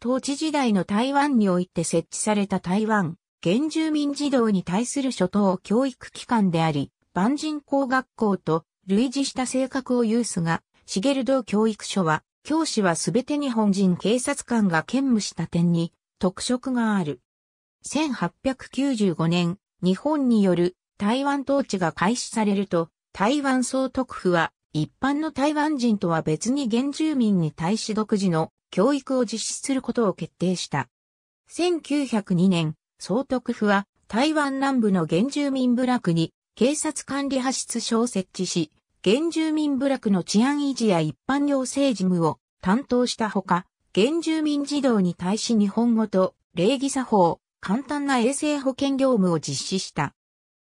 統治時代の台湾において設置された台湾、原住民児童に対する初等教育機関であり、万人工学校と類似した性格を有すが、シゲルド教育所は、教師はすべて日本人警察官が兼務した点に特色がある。1895年、日本による台湾統治が開始されると、台湾総督府は一般の台湾人とは別に原住民に対し独自の教育を実施することを決定した。1902年、総督府は台湾南部の原住民部落に警察管理派出所を設置し、原住民部落の治安維持や一般行政事務を担当したほか、原住民児童に対し日本語と礼儀作法、簡単な衛生保険業務を実施した。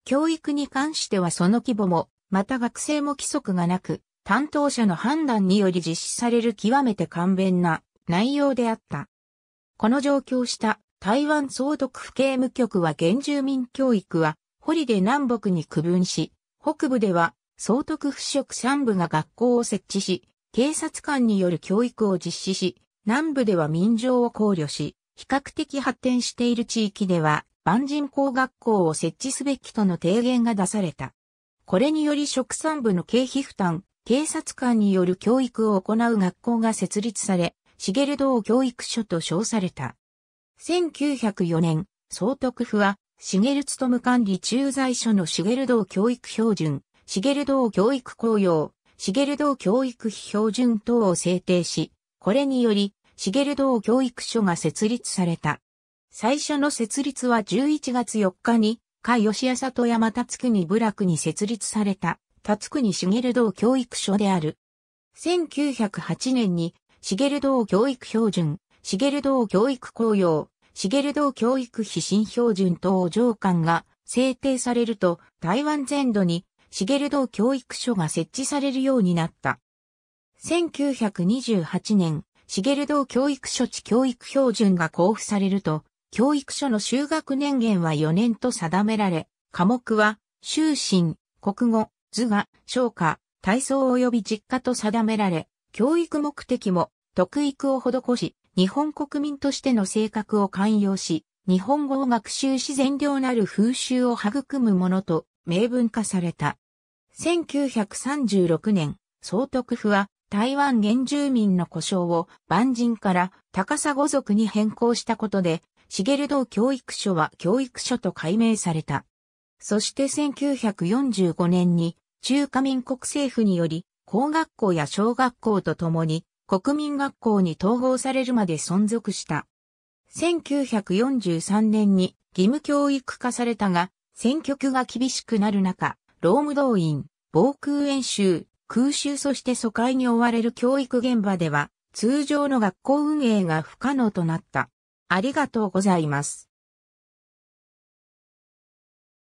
教育に関してはその規模も、また学生も規則がなく、担当者の判断により実施される極めて簡便な内容であった。この状況した台湾総督府刑務局は原住民教育は、堀で南北に区分し、北部では総督府職三部が学校を設置し、警察官による教育を実施し、南部では民情を考慮し、比較的発展している地域では、万人工学校を設置すべきとの提言が出された。これにより職三部の経費負担、警察官による教育を行う学校が設立され、茂道教育所と称された。1904年、総督府は、茂無管理駐在所の茂道教育標準、茂道教育公用、茂道教育標準等を制定し、これにより、茂道教育所が設立された。最初の設立は11月4日に、甲吉屋里山辰国部落に設立された、辰国茂道教育所である。1908年に茂道教育標準、茂道教育公用、茂道教育非新標準等上官が制定されると、台湾全土に茂道教育所が設置されるようになった。1928年、茂道教育処置教育標準が交付されると、教育所の修学年限は4年と定められ、科目は、修身、国語、図画、昇華、体操及び実家と定められ、教育目的も特育を施し、日本国民としての性格を寛容し、日本語を学習し善良なる風習を育むものと明文化された。1936年、総督府は台湾原住民の故障を万人から高砂語族に変更したことで、茂道教育所は教育所と改名された。そして1945年に中華民国政府により、高学校や小学校とともに国民学校に統合されるまで存続した。1943年に義務教育化されたが、選挙区が厳しくなる中、労務動員、防空演習、空襲そして疎開に追われる教育現場では、通常の学校運営が不可能となった。ありがとうございます。